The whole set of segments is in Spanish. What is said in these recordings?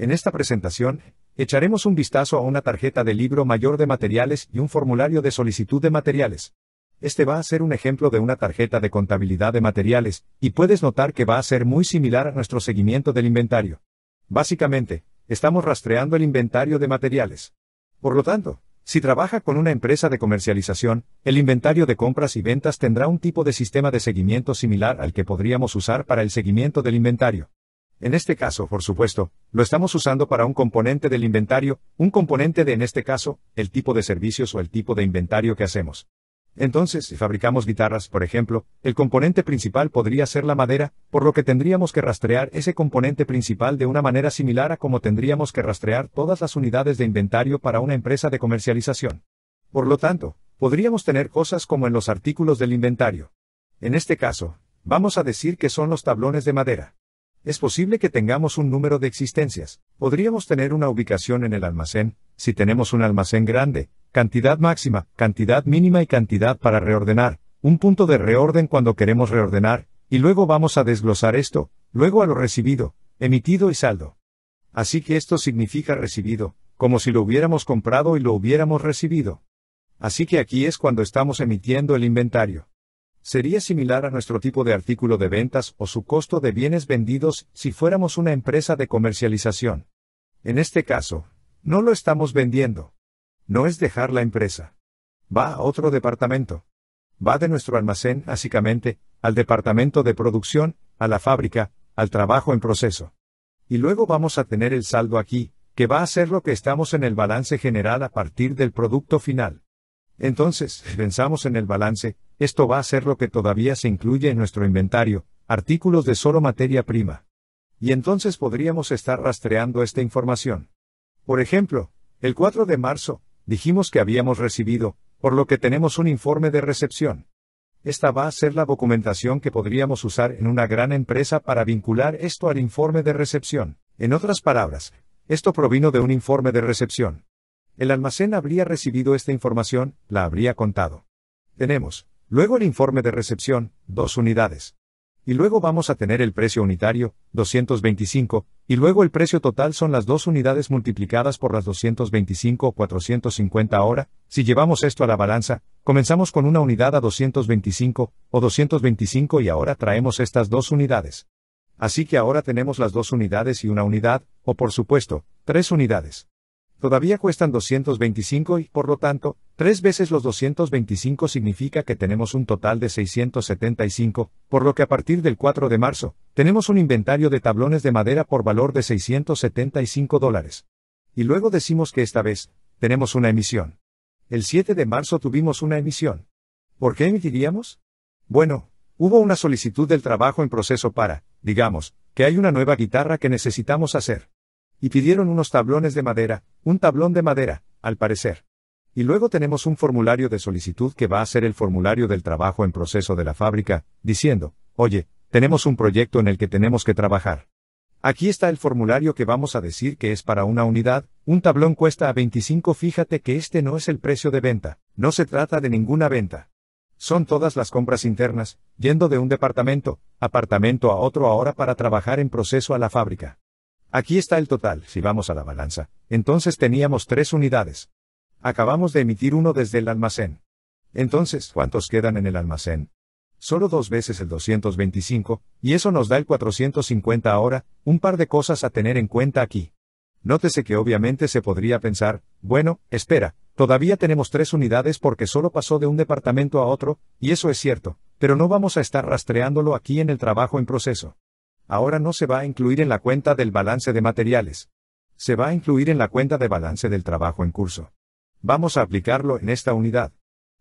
En esta presentación, echaremos un vistazo a una tarjeta de libro mayor de materiales y un formulario de solicitud de materiales. Este va a ser un ejemplo de una tarjeta de contabilidad de materiales, y puedes notar que va a ser muy similar a nuestro seguimiento del inventario. Básicamente, estamos rastreando el inventario de materiales. Por lo tanto, si trabaja con una empresa de comercialización, el inventario de compras y ventas tendrá un tipo de sistema de seguimiento similar al que podríamos usar para el seguimiento del inventario. En este caso, por supuesto, lo estamos usando para un componente del inventario, un componente de en este caso, el tipo de servicios o el tipo de inventario que hacemos. Entonces, si fabricamos guitarras, por ejemplo, el componente principal podría ser la madera, por lo que tendríamos que rastrear ese componente principal de una manera similar a como tendríamos que rastrear todas las unidades de inventario para una empresa de comercialización. Por lo tanto, podríamos tener cosas como en los artículos del inventario. En este caso, vamos a decir que son los tablones de madera. Es posible que tengamos un número de existencias. Podríamos tener una ubicación en el almacén, si tenemos un almacén grande, cantidad máxima, cantidad mínima y cantidad para reordenar, un punto de reorden cuando queremos reordenar, y luego vamos a desglosar esto, luego a lo recibido, emitido y saldo. Así que esto significa recibido, como si lo hubiéramos comprado y lo hubiéramos recibido. Así que aquí es cuando estamos emitiendo el inventario. Sería similar a nuestro tipo de artículo de ventas o su costo de bienes vendidos si fuéramos una empresa de comercialización. En este caso, no lo estamos vendiendo. No es dejar la empresa. Va a otro departamento. Va de nuestro almacén, básicamente, al departamento de producción, a la fábrica, al trabajo en proceso. Y luego vamos a tener el saldo aquí, que va a ser lo que estamos en el balance general a partir del producto final. Entonces, pensamos en el balance, esto va a ser lo que todavía se incluye en nuestro inventario, artículos de solo materia prima. Y entonces podríamos estar rastreando esta información. Por ejemplo, el 4 de marzo, dijimos que habíamos recibido, por lo que tenemos un informe de recepción. Esta va a ser la documentación que podríamos usar en una gran empresa para vincular esto al informe de recepción. En otras palabras, esto provino de un informe de recepción. El almacén habría recibido esta información, la habría contado. Tenemos, Luego el informe de recepción, dos unidades. Y luego vamos a tener el precio unitario, 225, y luego el precio total son las dos unidades multiplicadas por las 225 o 450 ahora, si llevamos esto a la balanza, comenzamos con una unidad a 225, o 225 y ahora traemos estas dos unidades. Así que ahora tenemos las dos unidades y una unidad, o por supuesto, tres unidades todavía cuestan 225 y, por lo tanto, tres veces los 225 significa que tenemos un total de 675, por lo que a partir del 4 de marzo, tenemos un inventario de tablones de madera por valor de 675 dólares. Y luego decimos que esta vez, tenemos una emisión. El 7 de marzo tuvimos una emisión. ¿Por qué emitiríamos? Bueno, hubo una solicitud del trabajo en proceso para, digamos, que hay una nueva guitarra que necesitamos hacer y pidieron unos tablones de madera, un tablón de madera, al parecer. Y luego tenemos un formulario de solicitud que va a ser el formulario del trabajo en proceso de la fábrica, diciendo, oye, tenemos un proyecto en el que tenemos que trabajar. Aquí está el formulario que vamos a decir que es para una unidad, un tablón cuesta a 25, fíjate que este no es el precio de venta, no se trata de ninguna venta. Son todas las compras internas, yendo de un departamento, apartamento a otro ahora para trabajar en proceso a la fábrica. Aquí está el total, si vamos a la balanza. Entonces teníamos tres unidades. Acabamos de emitir uno desde el almacén. Entonces, ¿cuántos quedan en el almacén? Solo dos veces el 225, y eso nos da el 450 ahora, un par de cosas a tener en cuenta aquí. Nótese que obviamente se podría pensar, bueno, espera, todavía tenemos tres unidades porque solo pasó de un departamento a otro, y eso es cierto, pero no vamos a estar rastreándolo aquí en el trabajo en proceso ahora no se va a incluir en la cuenta del balance de materiales. Se va a incluir en la cuenta de balance del trabajo en curso. Vamos a aplicarlo en esta unidad.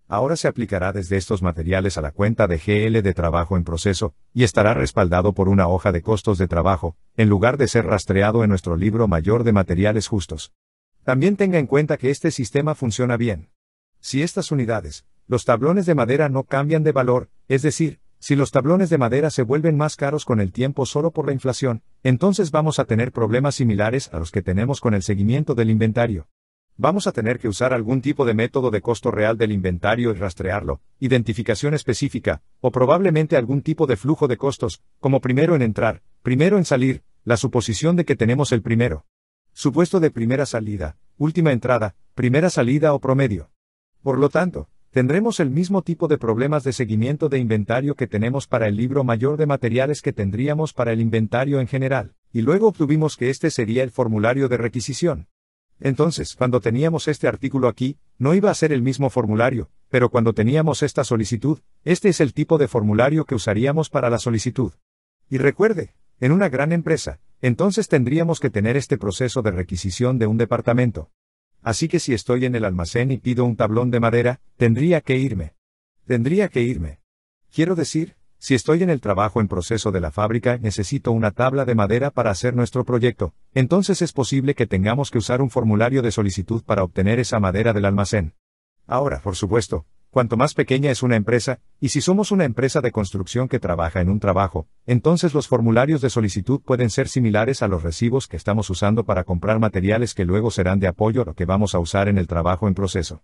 Ahora se aplicará desde estos materiales a la cuenta de GL de trabajo en proceso, y estará respaldado por una hoja de costos de trabajo, en lugar de ser rastreado en nuestro libro mayor de materiales justos. También tenga en cuenta que este sistema funciona bien. Si estas unidades, los tablones de madera no cambian de valor, es decir, si los tablones de madera se vuelven más caros con el tiempo solo por la inflación, entonces vamos a tener problemas similares a los que tenemos con el seguimiento del inventario. Vamos a tener que usar algún tipo de método de costo real del inventario y rastrearlo, identificación específica, o probablemente algún tipo de flujo de costos, como primero en entrar, primero en salir, la suposición de que tenemos el primero. Supuesto de primera salida, última entrada, primera salida o promedio. Por lo tanto, tendremos el mismo tipo de problemas de seguimiento de inventario que tenemos para el libro mayor de materiales que tendríamos para el inventario en general, y luego obtuvimos que este sería el formulario de requisición. Entonces, cuando teníamos este artículo aquí, no iba a ser el mismo formulario, pero cuando teníamos esta solicitud, este es el tipo de formulario que usaríamos para la solicitud. Y recuerde, en una gran empresa, entonces tendríamos que tener este proceso de requisición de un departamento. Así que si estoy en el almacén y pido un tablón de madera, tendría que irme. Tendría que irme. Quiero decir, si estoy en el trabajo en proceso de la fábrica y necesito una tabla de madera para hacer nuestro proyecto, entonces es posible que tengamos que usar un formulario de solicitud para obtener esa madera del almacén. Ahora, por supuesto, Cuanto más pequeña es una empresa, y si somos una empresa de construcción que trabaja en un trabajo, entonces los formularios de solicitud pueden ser similares a los recibos que estamos usando para comprar materiales que luego serán de apoyo a lo que vamos a usar en el trabajo en proceso.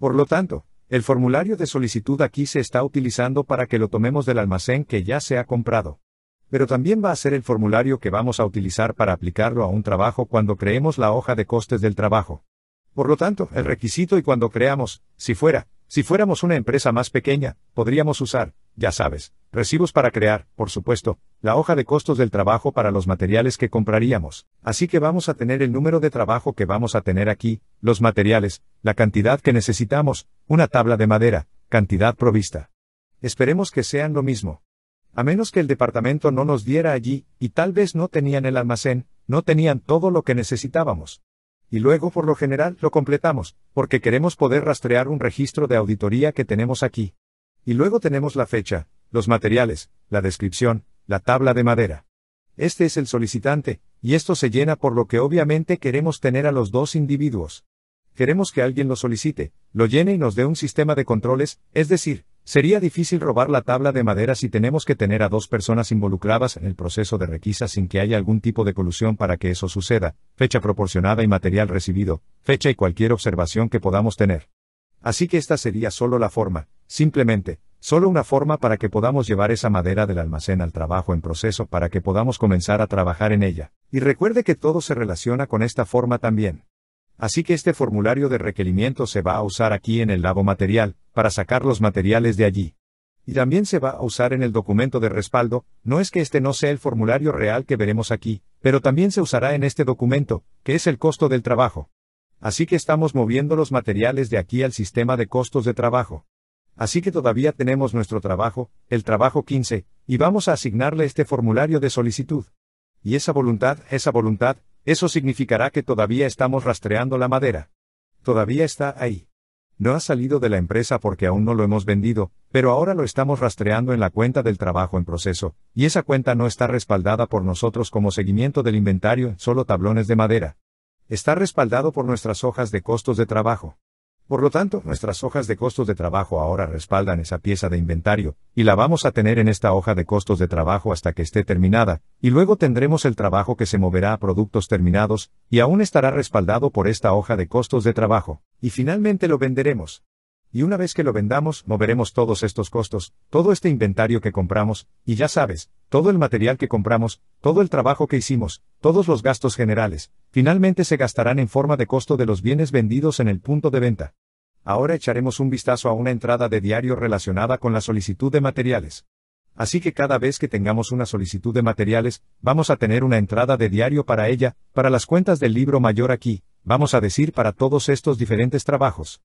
Por lo tanto, el formulario de solicitud aquí se está utilizando para que lo tomemos del almacén que ya se ha comprado. Pero también va a ser el formulario que vamos a utilizar para aplicarlo a un trabajo cuando creemos la hoja de costes del trabajo. Por lo tanto, el requisito y cuando creamos, si fuera, si fuéramos una empresa más pequeña, podríamos usar, ya sabes, recibos para crear, por supuesto, la hoja de costos del trabajo para los materiales que compraríamos. Así que vamos a tener el número de trabajo que vamos a tener aquí, los materiales, la cantidad que necesitamos, una tabla de madera, cantidad provista. Esperemos que sean lo mismo. A menos que el departamento no nos diera allí, y tal vez no tenían el almacén, no tenían todo lo que necesitábamos y luego por lo general lo completamos, porque queremos poder rastrear un registro de auditoría que tenemos aquí. Y luego tenemos la fecha, los materiales, la descripción, la tabla de madera. Este es el solicitante, y esto se llena por lo que obviamente queremos tener a los dos individuos. Queremos que alguien lo solicite, lo llene y nos dé un sistema de controles, es decir, Sería difícil robar la tabla de madera si tenemos que tener a dos personas involucradas en el proceso de requisa sin que haya algún tipo de colusión para que eso suceda, fecha proporcionada y material recibido, fecha y cualquier observación que podamos tener. Así que esta sería solo la forma, simplemente, solo una forma para que podamos llevar esa madera del almacén al trabajo en proceso para que podamos comenzar a trabajar en ella. Y recuerde que todo se relaciona con esta forma también. Así que este formulario de requerimiento se va a usar aquí en el lado material, para sacar los materiales de allí. Y también se va a usar en el documento de respaldo, no es que este no sea el formulario real que veremos aquí, pero también se usará en este documento, que es el costo del trabajo. Así que estamos moviendo los materiales de aquí al sistema de costos de trabajo. Así que todavía tenemos nuestro trabajo, el trabajo 15, y vamos a asignarle este formulario de solicitud. Y esa voluntad, esa voluntad, eso significará que todavía estamos rastreando la madera. Todavía está ahí. No ha salido de la empresa porque aún no lo hemos vendido, pero ahora lo estamos rastreando en la cuenta del trabajo en proceso, y esa cuenta no está respaldada por nosotros como seguimiento del inventario, solo tablones de madera. Está respaldado por nuestras hojas de costos de trabajo. Por lo tanto, nuestras hojas de costos de trabajo ahora respaldan esa pieza de inventario, y la vamos a tener en esta hoja de costos de trabajo hasta que esté terminada, y luego tendremos el trabajo que se moverá a productos terminados, y aún estará respaldado por esta hoja de costos de trabajo, y finalmente lo venderemos. Y una vez que lo vendamos, moveremos todos estos costos, todo este inventario que compramos, y ya sabes, todo el material que compramos, todo el trabajo que hicimos, todos los gastos generales, finalmente se gastarán en forma de costo de los bienes vendidos en el punto de venta. Ahora echaremos un vistazo a una entrada de diario relacionada con la solicitud de materiales. Así que cada vez que tengamos una solicitud de materiales, vamos a tener una entrada de diario para ella, para las cuentas del libro mayor aquí, vamos a decir para todos estos diferentes trabajos.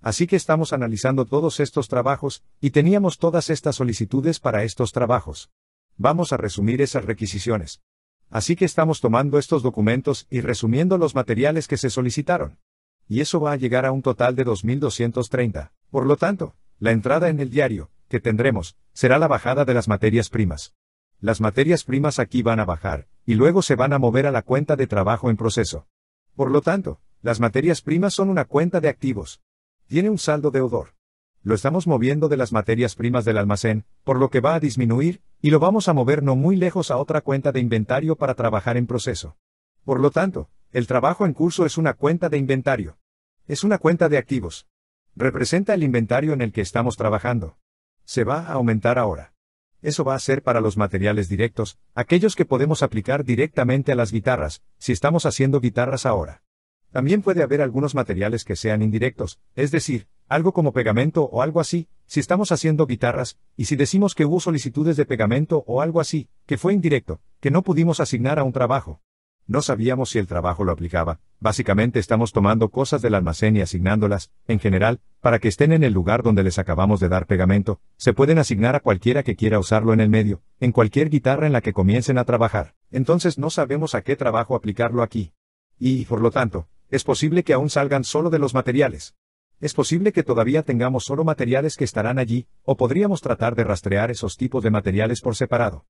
Así que estamos analizando todos estos trabajos, y teníamos todas estas solicitudes para estos trabajos. Vamos a resumir esas requisiciones. Así que estamos tomando estos documentos y resumiendo los materiales que se solicitaron y eso va a llegar a un total de 2.230. Por lo tanto, la entrada en el diario, que tendremos, será la bajada de las materias primas. Las materias primas aquí van a bajar, y luego se van a mover a la cuenta de trabajo en proceso. Por lo tanto, las materias primas son una cuenta de activos. Tiene un saldo deudor. Lo estamos moviendo de las materias primas del almacén, por lo que va a disminuir, y lo vamos a mover no muy lejos a otra cuenta de inventario para trabajar en proceso. Por lo tanto, el trabajo en curso es una cuenta de inventario. Es una cuenta de activos. Representa el inventario en el que estamos trabajando. Se va a aumentar ahora. Eso va a ser para los materiales directos, aquellos que podemos aplicar directamente a las guitarras, si estamos haciendo guitarras ahora. También puede haber algunos materiales que sean indirectos, es decir, algo como pegamento o algo así, si estamos haciendo guitarras, y si decimos que hubo solicitudes de pegamento o algo así, que fue indirecto, que no pudimos asignar a un trabajo. No sabíamos si el trabajo lo aplicaba, básicamente estamos tomando cosas del almacén y asignándolas, en general, para que estén en el lugar donde les acabamos de dar pegamento, se pueden asignar a cualquiera que quiera usarlo en el medio, en cualquier guitarra en la que comiencen a trabajar, entonces no sabemos a qué trabajo aplicarlo aquí. Y, por lo tanto, es posible que aún salgan solo de los materiales. Es posible que todavía tengamos solo materiales que estarán allí, o podríamos tratar de rastrear esos tipos de materiales por separado.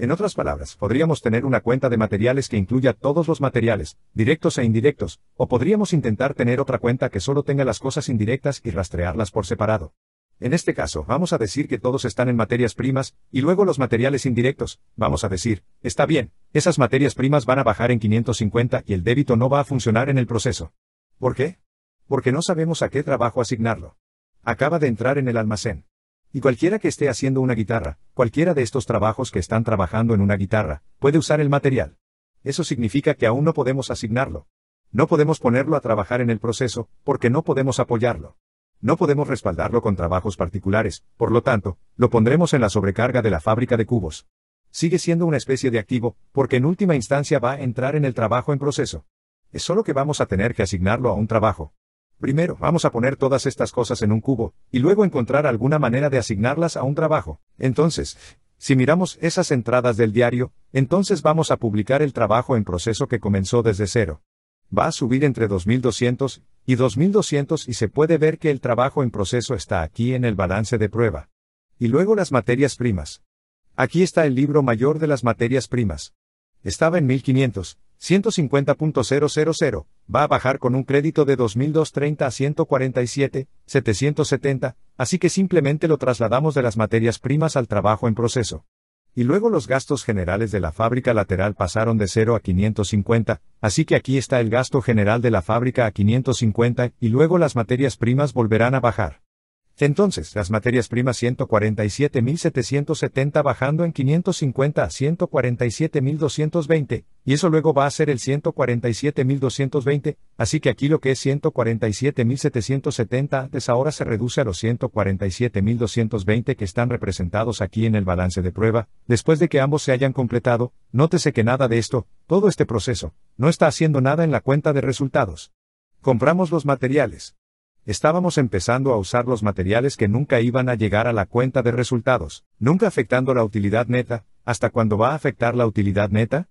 En otras palabras, podríamos tener una cuenta de materiales que incluya todos los materiales, directos e indirectos, o podríamos intentar tener otra cuenta que solo tenga las cosas indirectas y rastrearlas por separado. En este caso, vamos a decir que todos están en materias primas, y luego los materiales indirectos, vamos a decir, está bien, esas materias primas van a bajar en 550 y el débito no va a funcionar en el proceso. ¿Por qué? Porque no sabemos a qué trabajo asignarlo. Acaba de entrar en el almacén. Y cualquiera que esté haciendo una guitarra, cualquiera de estos trabajos que están trabajando en una guitarra, puede usar el material. Eso significa que aún no podemos asignarlo. No podemos ponerlo a trabajar en el proceso, porque no podemos apoyarlo. No podemos respaldarlo con trabajos particulares, por lo tanto, lo pondremos en la sobrecarga de la fábrica de cubos. Sigue siendo una especie de activo, porque en última instancia va a entrar en el trabajo en proceso. Es solo que vamos a tener que asignarlo a un trabajo. Primero, vamos a poner todas estas cosas en un cubo, y luego encontrar alguna manera de asignarlas a un trabajo. Entonces, si miramos esas entradas del diario, entonces vamos a publicar el trabajo en proceso que comenzó desde cero. Va a subir entre 2200 y 2200 y se puede ver que el trabajo en proceso está aquí en el balance de prueba. Y luego las materias primas. Aquí está el libro mayor de las materias primas. Estaba en 1500, 150.000, va a bajar con un crédito de 2230 a 147, así que simplemente lo trasladamos de las materias primas al trabajo en proceso. Y luego los gastos generales de la fábrica lateral pasaron de 0 a 550, así que aquí está el gasto general de la fábrica a 550 y luego las materias primas volverán a bajar. Entonces, las materias primas 147.770 bajando en 550 a 147.220, y eso luego va a ser el 147.220, así que aquí lo que es 147.770 antes ahora se reduce a los 147.220 que están representados aquí en el balance de prueba, después de que ambos se hayan completado, nótese que nada de esto, todo este proceso, no está haciendo nada en la cuenta de resultados. Compramos los materiales. Estábamos empezando a usar los materiales que nunca iban a llegar a la cuenta de resultados, nunca afectando la utilidad neta, hasta cuando va a afectar la utilidad neta?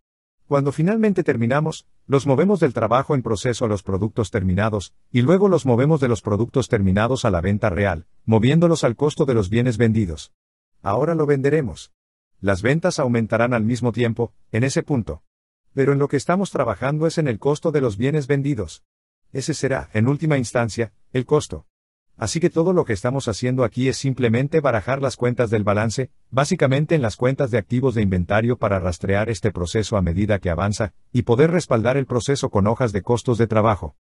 Cuando finalmente terminamos, los movemos del trabajo en proceso a los productos terminados, y luego los movemos de los productos terminados a la venta real, moviéndolos al costo de los bienes vendidos. Ahora lo venderemos. Las ventas aumentarán al mismo tiempo, en ese punto. Pero en lo que estamos trabajando es en el costo de los bienes vendidos. Ese será, en última instancia, el costo. Así que todo lo que estamos haciendo aquí es simplemente barajar las cuentas del balance, básicamente en las cuentas de activos de inventario para rastrear este proceso a medida que avanza, y poder respaldar el proceso con hojas de costos de trabajo.